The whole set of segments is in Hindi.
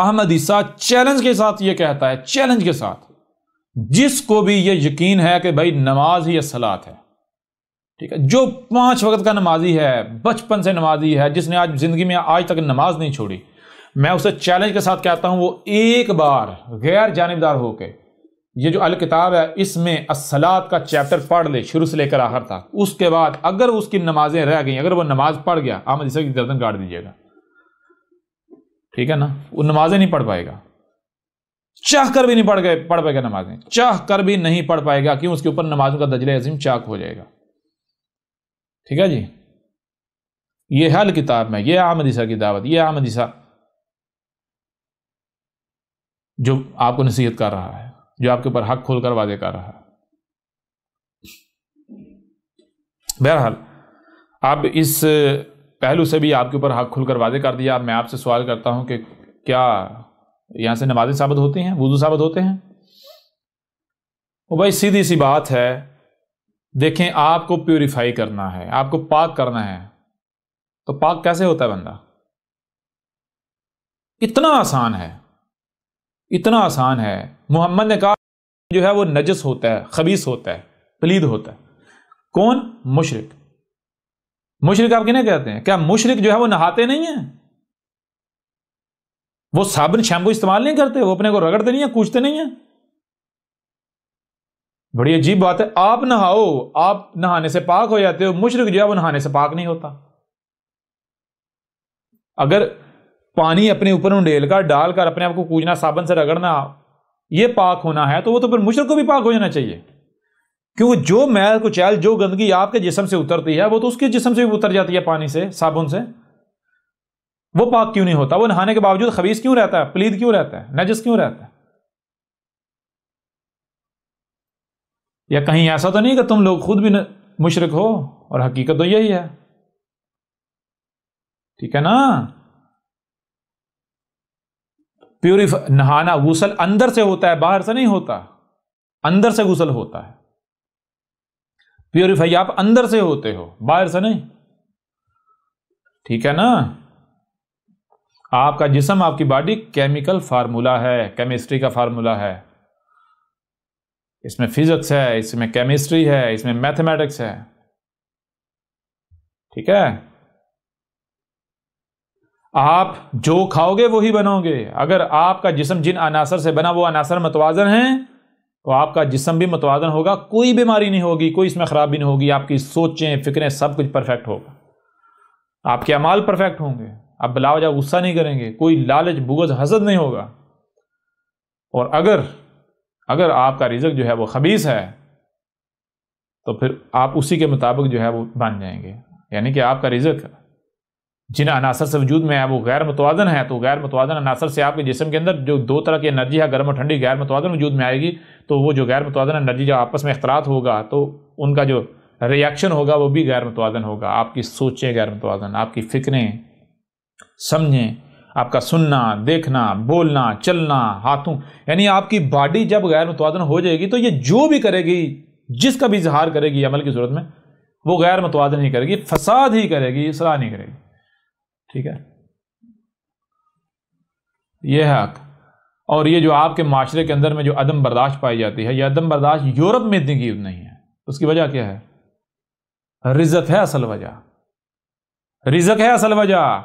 अहमद ईसा चैलेंज के साथ ये कहता है चैलेंज के साथ जिसको भी ये यकीन है कि भाई नमाज ही असलात है ठीक है जो पांच वक्त का नमाजी है बचपन से नमाजी है जिसने आज जिंदगी में आज तक नमाज नहीं छोड़ी मैं उसे चैलेंज के साथ कहता हूं वो एक बार गैर जानबदार होकर ये जो अल किताब है इसमें असलात का चैप्टर पढ़ ले शुरू से लेकर आखिर तक उसके बाद अगर उसकी नमाजें रह गई अगर वो नमाज पढ़ गया आमद की गर्दन काट दीजिएगा ठीक है ना वो नमाजें नहीं पढ़ पाएगा चाह कर भी नहीं पढ़ गए पढ़ पाएगा नमाजें चाह कर भी नहीं पढ़ पाएगा क्यों उसके ऊपर नमाजों का दजल अजीम चाक हो जाएगा ठीक है जी ये हल किताब में ये आमदिशा की दावत ये आमदिशा जो आपको नसीहत कर रहा है जो आपके ऊपर हक खोल कर वादे कर रहा है बहरहाल आप इस पहलू से भी आपके ऊपर हक खुलकर वादे कर दिया मैं आपसे सवाल करता हूँ कि क्या यहाँ से नमाजें साबित होती हैं वजू साबित होते हैं वो भाई सीधी सी बात है देखें आपको प्योरीफाई करना है आपको पाक करना है तो पाक कैसे होता है बंदा इतना आसान है इतना आसान है मोहम्मद ने कहा जो है वो नजस होता है खबीस होता है पलीद होता है कौन मुशरक़ मुशरक आप किन्हें कहते हैं क्या मुशरक जो है वो नहाते नहीं है वो साबुन शैम्पू इस्तेमाल नहीं करते वो अपने को रगड़ते नहीं है कूचते नहीं है बड़ी अजीब बात है आप नहाओ आप नहाने से पाक हो जाते हो मुशरक जो है वो नहाने से पाक नहीं होता अगर पानी अपने ऊपर उंडेल कर डालकर अपने आप को कूजना साबन से रगड़ना ये पाक होना है तो वो तो फिर मुशरक को भी पाक हो जाना चाहिए क्योंकि जो मैल कुचैल जो गंदगी आपके जिसम से उतरती है वो तो उसके जिसम से भी उतर जाती है पानी से साबुन से वो पाक क्यों नहीं होता वो नहाने के बावजूद खबीज क्यों रहता है प्लीद क्यों रहता है नजस क्यों रहता है या कहीं ऐसा तो नहीं कि तुम लोग खुद भी मुशरक हो और हकीकत तो यही है ठीक है ना प्योरिफ नहाना गुसल अंदर से होता है बाहर से नहीं होता अंदर से गुसल होता है प्योरीफाई आप अंदर से होते हो बाहर से नहीं ठीक है ना आपका जिसम आपकी बॉडी केमिकल फार्मूला है केमिस्ट्री का फार्मूला है इसमें फिजिक्स है इसमें केमिस्ट्री है इसमें मैथमेटिक्स है ठीक है आप जो खाओगे वही बनोगे अगर आपका जिसम जिन अनासर से बना वो अनासर मतवाजन हैं तो आपका जिसम भी मतवादन होगा कोई बीमारी नहीं होगी कोई इसमें ख़राबी नहीं होगी आपकी सोचें फिक्रें सब कुछ परफेक्ट होगा आपके अमाल परफेक्ट होंगे आप बिलावजा गुस्सा नहीं करेंगे कोई लालच बुगज हजत नहीं होगा और अगर अगर आपका रिजक जो है वो खबीस है तो फिर आप उसी के मुताबिक जो है वो बन जाएंगे यानी कि आपका रिजक जिन अनासर से वजूद में है वो गैर मतवादन है तो गैर मतवादन अनासर से आपके जिसम के अंदर जो दो तरह की एनर्जी है गर्म और ठंडी गैर मतवादन वजूद में आएगी तो वो जो गैर मुतवाजन एनर्जी जब आपस में अख्तलात होगा तो उनका जो रिएक्शन होगा वो भी गैर मुतवाजन होगा आपकी सोचें गैर मुतवाजन आपकी फ़िक्रें समझें आपका सुनना देखना बोलना चलना हाथों यानी आपकी बॉडी जब गैर मतवादन हो जाएगी तो ये जो भी करेगी जिसका भी इजहार करेगी अमल की सूरत में वो गैर मतवादन ही करेगी फसाद ही करेगी इसलाह नहीं करेगी ठीक है ये है हक और ये जो आपके माशरे के अंदर में जो अदम बर्दाश्त पाई जाती है यह अदम बर्दाश्त यूरोप में इतनी कीमत नहीं है उसकी वजह क्या है रिजत है असल वजह रिजक है असल वजह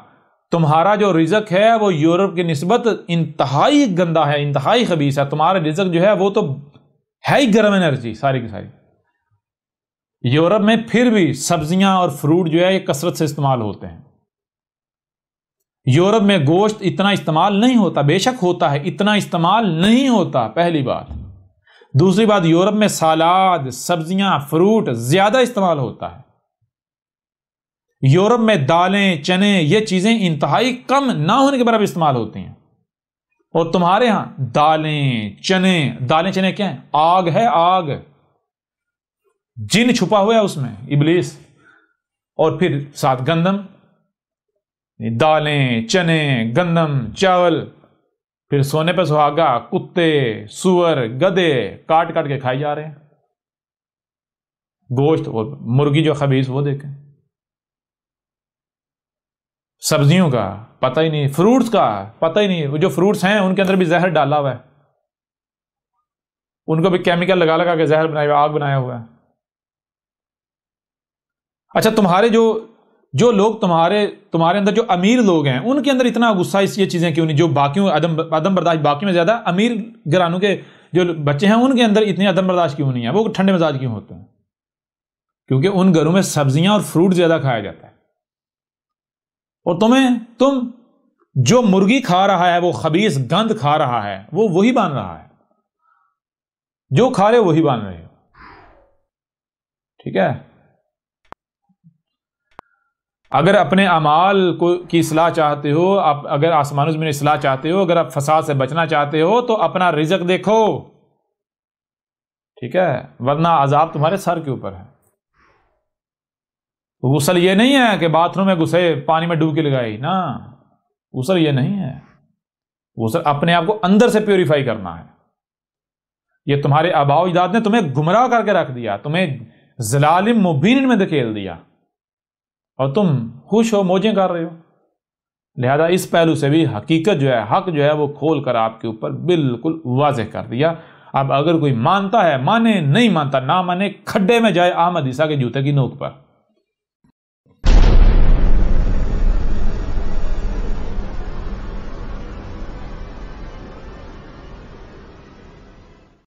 तुम्हारा जो रिजक है वो यूरोप की नस्बत इंतहाई गंदा है इंतहाई खबीस है तुम्हारा रिजक जो है वो तो है ही गर्म एनर्जी सारी की सारी यूरोप में फिर भी सब्जियां और फ्रूट जो है ये कसरत से इस्तेमाल होते हैं यूरोप में गोश्त इतना इस्तेमाल नहीं होता बेशक होता है इतना इस्तेमाल नहीं होता पहली बात दूसरी बात यूरोप में सलाद सब्जियां फ्रूट ज्यादा इस्तेमाल होता है यूरोप में दालें चने ये चीज़ें इंतहाई कम ना होने के बराबर इस्तेमाल होती हैं और तुम्हारे यहां दालें चने दालें चने क्या है आग है आग जिन छुपा हुआ है उसमें इबलीस और फिर साथ गंदम दालें चने गंदम चावल फिर सोने पे सुहागा कुत्ते सुअर गधे काट काट के खाए जा रहे हैं गोश्त और मुर्गी जो खबीस वो देखें सब्जियों का पता ही नहीं फ्रूट्स का पता ही नहीं वो जो फ्रूट्स हैं उनके अंदर भी जहर डाला हुआ है उनको भी केमिकल लगा लगा के जहर बनाया हुआ आग बनाया हुआ है अच्छा तुम्हारे जो जो लोग तुम्हारे तुम्हारे अंदर जो अमीर लोग हैं उनके अंदर इतना गुस्सा इस ये चीज़ें क्यों नहीं जो बाकी अदम अदम बर्दाश्त बाकी में ज़्यादा अमीर घरानों के जो बच्चे हैं उनके अंदर इतनी अदम बर्दाश्त क्यों नहीं है वो ठंडे मिजाज क्यों होते हैं क्योंकि उन घरों में सब्जियां और फ्रूट ज़्यादा खाया जाता है और तुम्हें तुम जो मुर्गी खा रहा है वो खबीस गंद खा रहा है वो वही बन रहा है जो खा रहे हो वही बन रहे हो ठीक है अगर अपने अमाल को की सलाह चाहते हो आप अगर आसमान में सलाह चाहते हो अगर आप फसाद से बचना चाहते हो तो अपना रिजक देखो ठीक है वरना अजाब तुम्हारे सर के ऊपर है गुसल ये नहीं है कि बाथरूम में घुसे पानी में डूबकी लगाई ना गुसल ये नहीं है गुसल अपने आप को अंदर से प्योरीफाई करना है ये तुम्हारे अबाव इजाद ने तुम्हें गुमराह करके रख दिया तुम्हें जलालिम मुबीन में धकेल दिया और तुम खुश हो मौजें कर रहे हो लिहाजा इस पहलू से भी हकीकत जो है हक जो है वो खोल कर आपके ऊपर बिल्कुल वाजह कर दिया अब अगर कोई मानता है माने नहीं मानता ना माने खड्डे में जाए अहमद ईसा के जूते की नोक पर